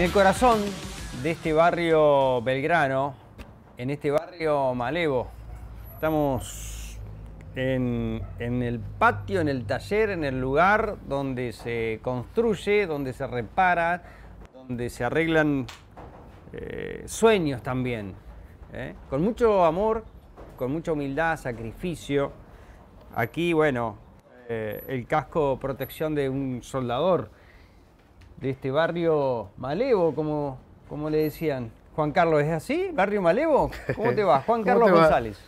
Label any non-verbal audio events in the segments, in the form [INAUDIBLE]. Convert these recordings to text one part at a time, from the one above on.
En el corazón de este barrio Belgrano, en este barrio Malevo, estamos en, el patio, en el taller, en el lugar donde se construye, donde se repara, donde se arreglan eh, sueños también. ¿eh? Con mucho amor, con mucha humildad, sacrificio. Aquí, bueno, eh, el casco protección de un soldador de este barrio malevo, como, como le decían. Juan Carlos, ¿es así? ¿Barrio malevo? ¿Cómo te va? [LAUGHS] Juan Carlos González.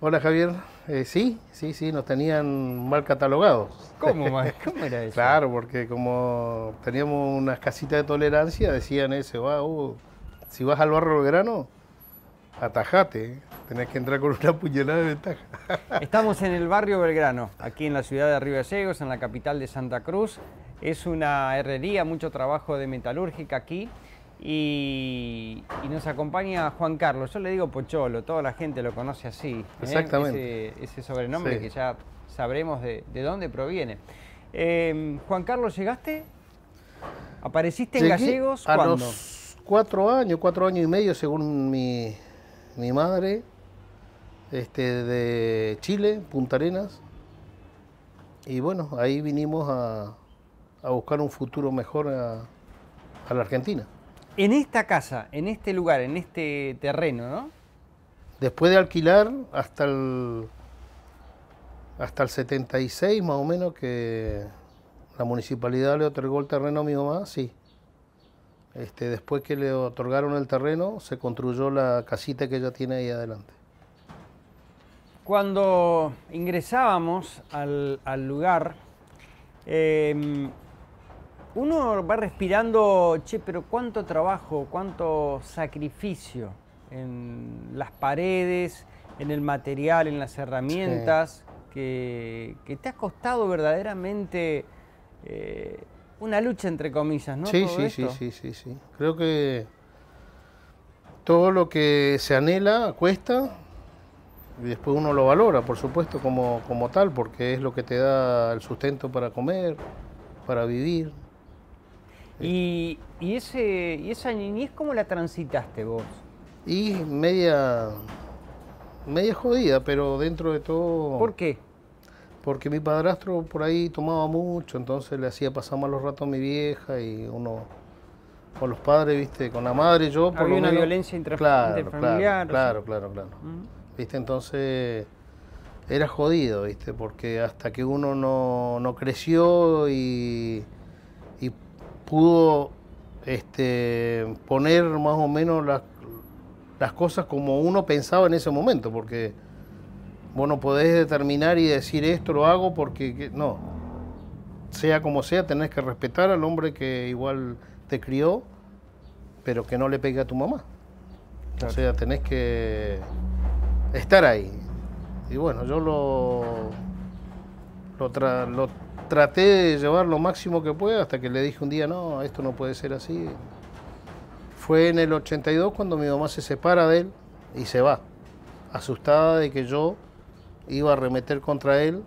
Hola Javier, eh, sí, sí, sí, nos tenían mal catalogados. ¿Cómo, [LAUGHS] ¿Cómo era eso? claro, porque como teníamos unas casitas de tolerancia, decían ese, va, uh, si vas al barrio Belgrano, atajate, ¿eh? tenés que entrar con una puñalada de ventaja. [LAUGHS] Estamos en el barrio Belgrano, aquí en la ciudad de Río en la capital de Santa Cruz, es una herrería, mucho trabajo de metalúrgica aquí. Y, nos acompaña Juan Carlos. Yo le digo Pocholo, toda la gente lo conoce así. ¿eh? Exactamente. Ese, sobrenombre que ya sabremos de, dónde proviene. Em, Juan Carlos, ¿llegaste? ¿Apareciste en Gallegos? A los cuatro años, cuatro años y medio, según mi, madre, este, de Chile, Punta Arenas. Y bueno, ahí vinimos a, a buscar un futuro mejor a, la Argentina. En esta casa, en este lugar, en este terreno, ¿no? Después de alquilar hasta el, hasta el 76 más o menos que la municipalidad le otorgó el terreno a mi mamá, sí. Este, después que le otorgaron el terreno, se construyó la casita que ella tiene ahí adelante. Cuando ingresábamos al, lugar, em, uno va respirando, che, pero cuánto trabajo, cuánto sacrificio en las paredes, en el material, en las herramientas, que, te ha costado verdaderamente eh, una lucha, entre comillas, ¿no? Sí, sí, sí, sí, sí, sí. Creo que todo lo que se anhela cuesta y después uno lo valora, por supuesto, como, como tal, porque es lo que te da el sustento para comer, para vivir. Y, ese, esa niñez, ¿cómo la transitaste vos? Y media, media jodida, pero dentro de todo... ¿Por qué? Porque mi padrastro por ahí tomaba mucho, entonces le hacía pasar malos ratos a mi vieja y uno con los padres, viste, con la madre yo... Por Había una violencia intrafamiliar. Claro, claro, claro, Viste, entonces era jodido, viste, porque hasta que uno no, no creció y pudo este, poner más o menos las, cosas como uno pensaba en ese momento, porque vos no podés determinar y decir esto lo hago porque no. Sea como sea, tenés que respetar al hombre que igual te crió, pero que no le pegue a tu mamá. O sea, tenés que estar ahí. Y bueno, yo lo, lo, lo traté de llevar lo máximo que pueda hasta que le dije un día, no, esto no puede ser así. Fue en el 82 cuando mi mamá se separa de él y se va, asustada de que yo iba a remeter contra él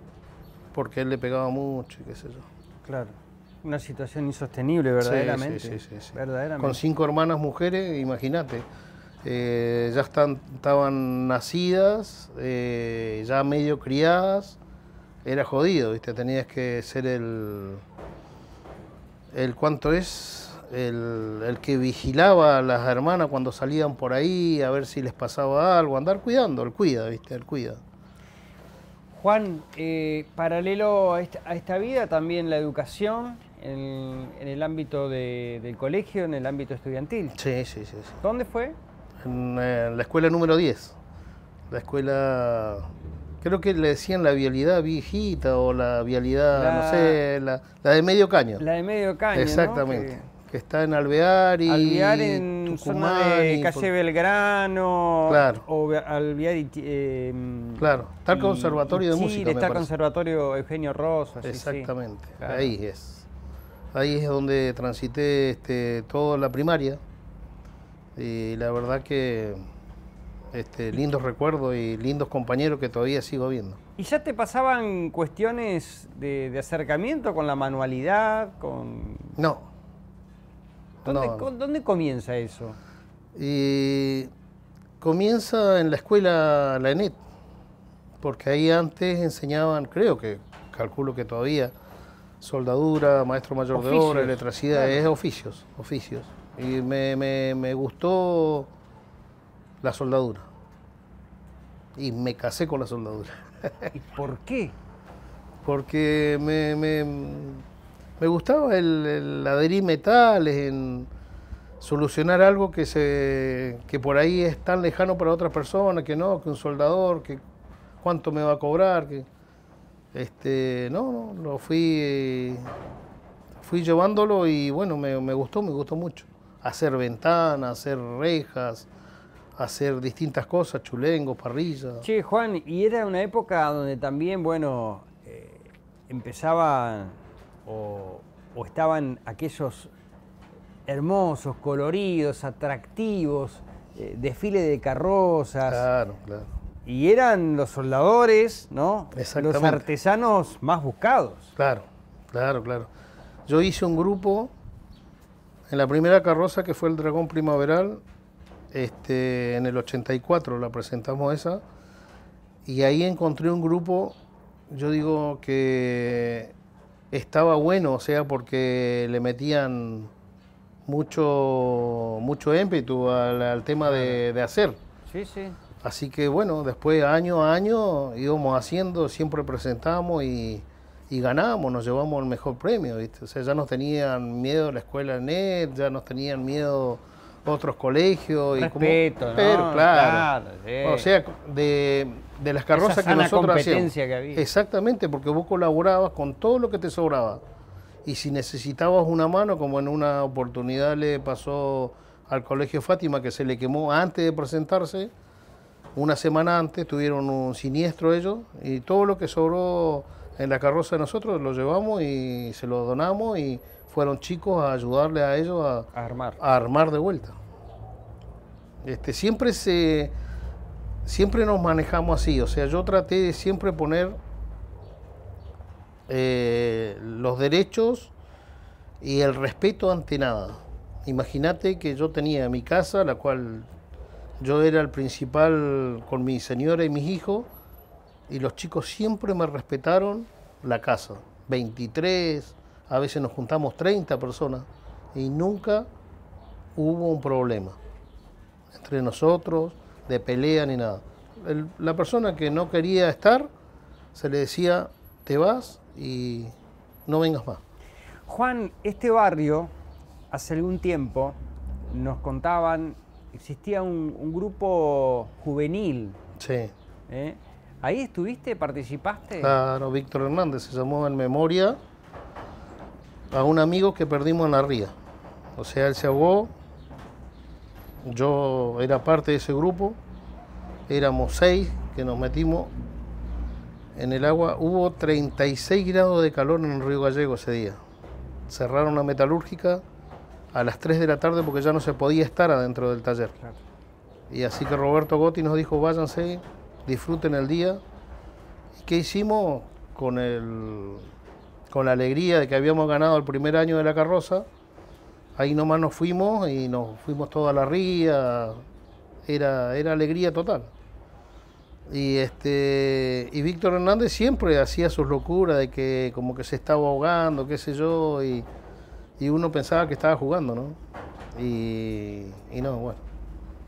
porque él le pegaba mucho y qué sé yo. Claro, una situación insostenible verdaderamente. Sí, sí, sí, Con cinco hermanas mujeres, imagínate. Eh, ya están, estaban nacidas, eh, ya medio criadas, era jodido, ¿viste? Tenías que ser el. el ¿Cuánto es? El, que vigilaba a las hermanas cuando salían por ahí, a ver si les pasaba algo, andar cuidando, el cuida, ¿viste? El cuida. Juan, eh, paralelo a esta, vida también la educación en, el ámbito del colegio, en el ámbito estudiantil. Sí, sí, sí. ¿Dónde fue? en eh, la escuela número 10, la escuela creo que le decían la vialidad viejita o la vialidad, no sé, la, la, de medio caño. La de medio caño. Exactamente. Que, está en Alvear y. Alvear en Calle Belgrano. Claro. O Alvear y. Em, claro. Está el Conservatorio de Música. Está el Conservatorio Eugenio Rosa. Exactamente. Ahí es. Ahí es donde transité este, toda la primaria. Y la verdad que este, lindos recuerdos y lindos compañeros que todavía sigo viendo. ¿Y ya te pasaban cuestiones de, acercamiento con la manualidad? Con... No. ¿Dónde, ¿Dónde comienza eso? comienza en la escuela, la ENET, porque ahí antes enseñaban, creo que, calculo que todavía, soldadura, maestro mayor de obra, electricidad, es oficios, oficios. Y me, me, me gustó la soldadura. Y me casé con la soldadura. [LAUGHS] ¿Y por qué? Porque me, me, gustaba el, el, adherir metales, en solucionar algo que, se, que por ahí es tan lejano para otra persona, que no, que un soldador, que cuánto me va a cobrar. Que, este, no, no, lo fui, fui llevándolo y bueno, me, me gustó, me gustó mucho. Hacer ventanas, hacer rejas, hacer distintas cosas, chulengos, parrillas. Sí, Juan, y era una época donde también, bueno, eh, empezaban o, estaban aquellos hermosos, coloridos, atractivos, eh, desfiles de carrozas. Claro, claro. Y eran los soldadores, ¿no? Los artesanos más buscados. Claro, claro, claro. Yo hice un grupo en la primera carroza que fue el Dragón Primaveral, este, en el 84 la presentamos esa y ahí encontré un grupo, yo digo que estaba bueno, o sea, porque le metían mucho, mucho al, tema de, hacer. Así que bueno, después año a año íbamos haciendo, siempre presentábamos y, ganábamos, nos llevamos el mejor premio, ya nos tenían miedo la escuela NET, ya nos tenían miedo otros colegios. Y Pero, claro. O sea, de, las carrozas que nosotros hacíamos. Que Exactamente, porque vos colaborabas con todo lo que te sobraba. Y si necesitabas una mano, como en una oportunidad le pasó al Colegio Fátima, que se le quemó antes de presentarse, una semana antes tuvieron un siniestro ellos, y todo lo que sobró en la carroza de nosotros lo llevamos y se lo donamos y fueron chicos a ayudarle a ellos a, armar. a armar de vuelta. Este, siempre se siempre nos manejamos así, o sea, yo traté de siempre poner eh, los derechos y el respeto ante nada. Imagínate que yo tenía mi casa, la cual yo era el principal con mi señora y mis hijos, y los chicos siempre me respetaron la casa. 23, a veces nos juntamos 30 personas y nunca hubo un problema entre nosotros, de pelea ni nada. la persona que no quería estar, se le decía, te vas y no vengas más. Juan, este barrio, hace algún tiempo, nos contaban, existía un, grupo juvenil. Sí. ¿Eh? ¿Ahí estuviste, participaste? Claro, Víctor Hernández, se llamó En Memoria a un amigo que perdimos en la ría. O sea, él se ahogó, yo era parte de ese grupo, éramos seis que nos metimos en el agua. Hubo 36 grados de calor en el Río Gallego ese día. Cerraron la metalúrgica a las 3 de la tarde porque ya no se podía estar adentro del taller. Y así que Roberto Gotti nos dijo, váyanse, disfruten el día. qué hicimos con el con la alegría de que habíamos ganado el primer año de la carroza, ahí nomás nos fuimos y nos fuimos toda la ría, era, era alegría total. Y, este, y Víctor Hernández siempre hacía sus locuras de que como que se estaba ahogando, qué sé yo, y, uno pensaba que estaba jugando, ¿no? Y, no, bueno,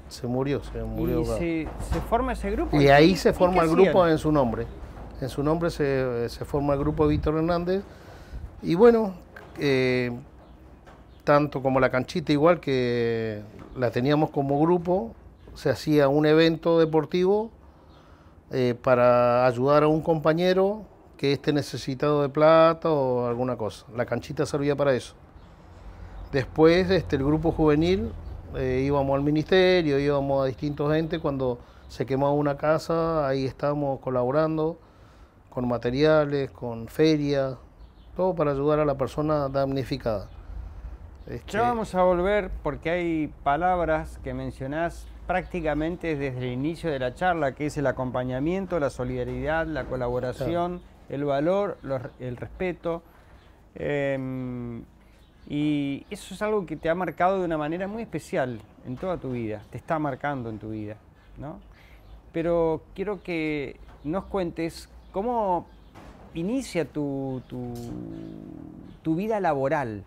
se murió, se murió. Y se, forma ese grupo. Y ahí se forma el grupo en su nombre en su nombre se, forma el grupo Víctor Hernández. Y bueno, eh, tanto como la canchita igual que la teníamos como grupo, se hacía un evento deportivo eh, para ayudar a un compañero que esté necesitado de plata o alguna cosa. La canchita servía para eso. Después este, el grupo juvenil eh, íbamos al ministerio, íbamos a distintos entes, cuando se quemaba una casa, ahí estábamos colaborando con materiales, con ferias, todo para ayudar a la persona damnificada. Este, ya vamos a volver porque hay palabras que mencionás prácticamente desde el inicio de la charla, que es el acompañamiento, la solidaridad, la colaboración, el valor, el respeto. Em, y eso es algo que te ha marcado de una manera muy especial en toda tu vida, te está marcando en tu vida, ¿no? Pero quiero que nos cuentes ¿Cómo inicia tu, tu, vida laboral?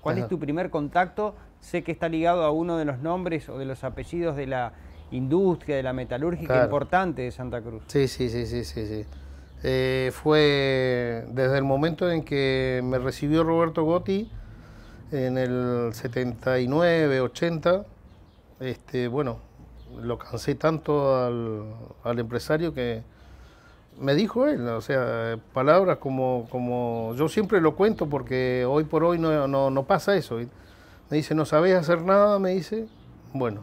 ¿Cuál es tu primer contacto? Sé que está ligado a uno de los nombres o de los apellidos de la industria, de la metalúrgica importante de Santa Cruz. Sí, sí, sí, sí, sí. Eh, fue desde el momento en que me recibió Roberto Gotti en el 79, 80. Este, bueno, lo cansé tanto al empresario que, me dijo él, o sea, palabras como, como yo siempre lo cuento porque hoy por hoy no, pasa eso. Me dice, no sabes hacer nada, me dice, bueno,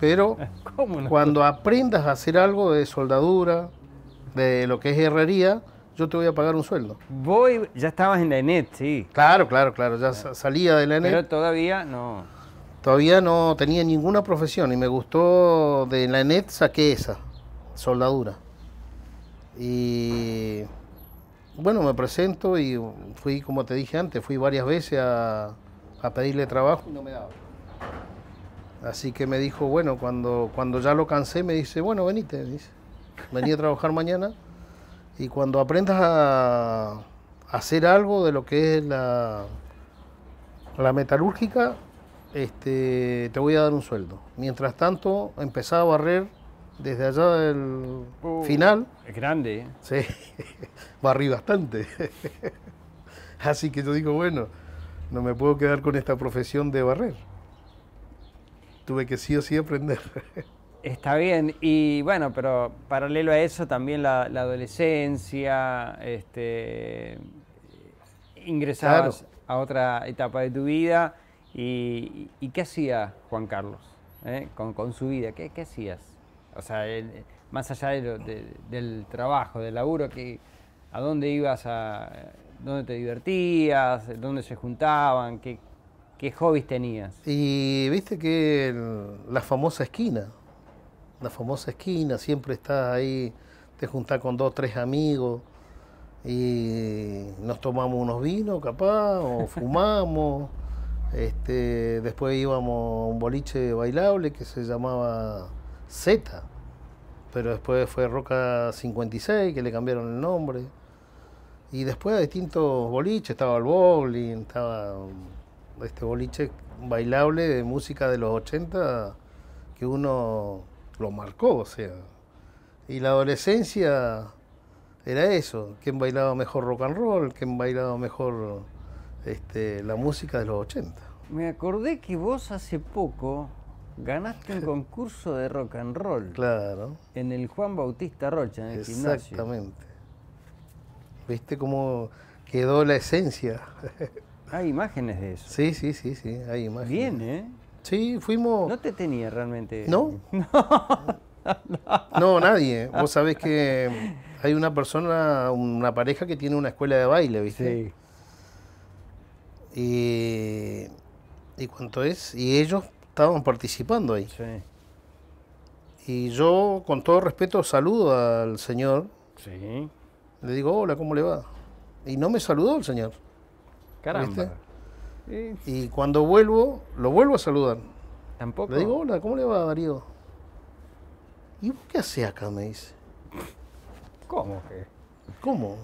pero [LAUGHS] cuando aprendas a hacer algo de soldadura, de lo que es herrería, yo te voy a pagar un sueldo. Voy, ya estabas en la ENET, sí. Claro, claro, claro, ya salía de la ENET. Pero todavía no. Todavía no tenía ninguna profesión y me gustó, de la ENET saqué esa, soldadura. Y bueno, me presento y fui, como te dije antes, fui varias veces a, pedirle trabajo y no me daba. Así que me dijo, bueno, cuando, cuando ya lo cansé, me dice, bueno, venite, dice, vení a trabajar mañana y cuando aprendas a hacer algo de lo que es la, la metalúrgica, este, te voy a dar un sueldo. Mientras tanto, empezaba a barrer desde allá del uh, final. Es grande. Eh. Sí, barrí [LAUGHS] bastante. [LAUGHS] Así que yo digo, bueno, no me puedo quedar con esta profesión de barrer. Tuve que sí o sí aprender. [LAUGHS] Está bien, y bueno, pero paralelo a eso también la, adolescencia, este, ingresabas a otra etapa de tu vida. ¿Y, qué hacía Juan Carlos eh, con, con su vida? ¿Qué, qué hacías? O sea, más allá de del trabajo, del laburo, a dónde ibas, a dónde te divertías, dónde se juntaban, qué, hobbies tenías. Y viste que la famosa esquina, la famosa esquina, siempre estás ahí, te juntás con dos, tres amigos y nos tomamos unos vinos capaz, o [LAUGHS] fumamos. este, después íbamos a un boliche bailable que se llamaba Z. Pero después fue Roca 56, que le cambiaron el nombre. Y después a distintos boliches, estaba el bowling, estaba um, este boliche bailable de música de los 80 que uno lo marcó, o sea. Y la adolescencia era eso, quién bailaba mejor rock and roll, quién bailaba mejor este, la música de los 80. Me acordé que vos hace poco Ganaste un concurso de rock and roll. Claro. En el Juan Bautista Rocha, en el gimnasio. Exactamente. ¿Viste cómo quedó la esencia? [LAUGHS] Hay imágenes de eso. Sí, sí, sí, sí, hay imágenes. Bien, ¿eh? Sí, fuimos... No te tenía realmente... [LAUGHS] No. No, no nadie. Vos sabés que hay una persona, una pareja que tiene una escuela de baile, ¿viste? Sí. Y, y cuánto es, y ellos estaban participando ahí. Y yo, con todo respeto, saludo al señor. Sí. Le digo, hola, ¿cómo le va? Y no me saludó el señor. Caramba. Y cuando vuelvo, lo vuelvo a saludar. Tampoco. Le digo, hola, ¿cómo le va, Darío? ¿Y vos qué hace acá? Me dice. ¿Cómo? Que? ¿Cómo?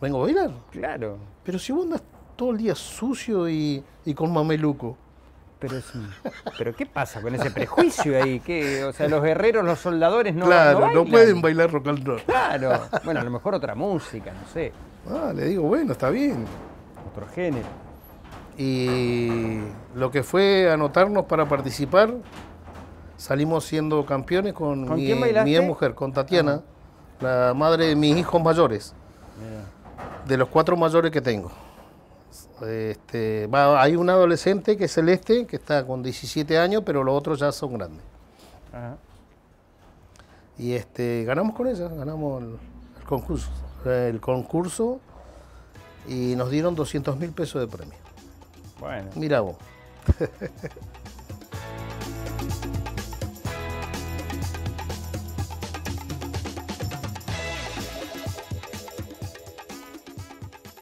¿Vengo a bailar? Claro. Pero si vos andas todo el día sucio y, y con mameluco pero sí, pero ¿qué pasa con ese prejuicio ahí? O sea, los guerreros, los soldadores no Claro, no, no pueden bailar rock and roll. Claro, bueno, a lo mejor otra música, no sé. Ah, le digo, bueno, está bien. Otro género. Y lo que fue anotarnos para participar, salimos siendo campeones con, mi, mi mujer, con Tatiana, ah. la madre de mis hijos mayores. De los cuatro mayores que tengo. Este, hay un adolescente que es celeste, que está con 17 años, pero los otros ya son grandes. Y este, ganamos con ella, ganamos el, concurso. El concurso y nos dieron 200 mil pesos de premio. Bueno. Mira vos. [LAUGHS]